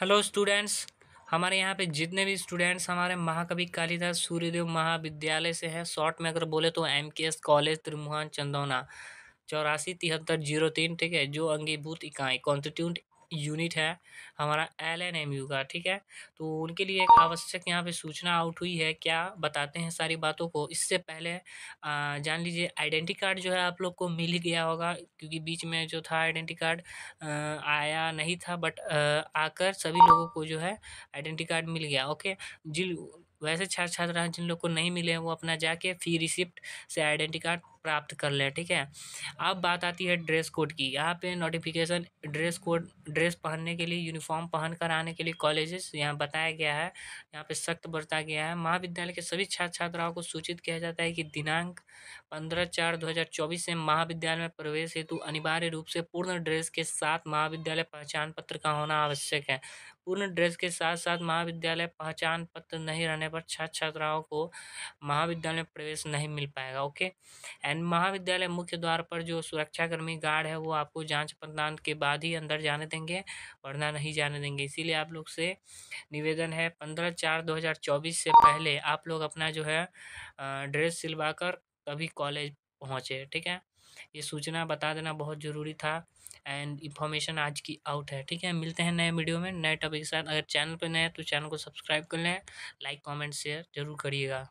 hello students हमारे यहाँ पे जितने भी स्टूडेंट्स हमारे महाकवि कालिदास सूर्यदेव महाविद्यालय से हैं शॉर्ट में अगर बोले तो एम के एस कॉलेज त्रिमोहन चंदौना चौरासी तिहत्तर जीरो तीन ठीक है जो अंगीभूत इकाई कॉन्स्टिट्यूट यूनिट है हमारा एल एन एम यू का ठीक है तो उनके लिए एक आवश्यक यहाँ पे सूचना आउट हुई है क्या बताते हैं सारी बातों को इससे पहले आ, जान लीजिए आइडेंटी कार्ड जो है आप लोग को मिल ही गया होगा क्योंकि बीच में जो था आइडेंटी कार्ड आया नहीं था बट आकर सभी लोगों को जो है आइडेंटी कार्ड मिल गया ओके जिन वैसे छात्र छात्रा जिन लोग को नहीं मिले हैं वो अपना जाके फी रिसिप्ट से आइडेंटी कार्ड प्राप्त कर लें ठीक है अब बात आती है ड्रेस कोड की यहाँ पे नोटिफिकेशन ड्रेस कोड ड्रेस पहनने के लिए यूनिफॉर्म पहन कर आने के लिए कॉलेजेस यहाँ बताया गया है यहाँ पे सख्त बरता गया है महाविद्यालय के सभी छात्र छात्राओं को सूचित किया जाता है कि दिनांक पंद्रह चार दो हज़ार चौबीस से महाविद्यालय में प्रवेश हेतु अनिवार्य रूप से पूर्ण ड्रेस के साथ महाविद्यालय पहचान पत्र का होना आवश्यक है पूर्ण ड्रेस के साथ साथ महाविद्यालय पहचान पत्र नहीं रहने पर छात्र छात्राओं को महाविद्यालय में प्रवेश नहीं मिल पाएगा ओके एंड महाविद्यालय मुख्य द्वार पर जो सुरक्षाकर्मी गार्ड है वो आपको जांच पड़ताल के बाद ही अंदर जाने देंगे वरना नहीं जाने देंगे इसीलिए आप लोग से निवेदन है पंद्रह चार दो हज़ार चौबीस से पहले आप लोग अपना जो है ड्रेस सिलवा कर तभी कॉलेज पहुँचे ठीक है ये सूचना बता देना बहुत ज़रूरी था एंड इन्फॉर्मेशन आज की आउट है ठीक है मिलते हैं नए वीडियो में नए टॉपिक के साथ अगर चैनल पर नए तो चैनल को सब्सक्राइब कर लें लाइक कमेंट शेयर जरूर करिएगा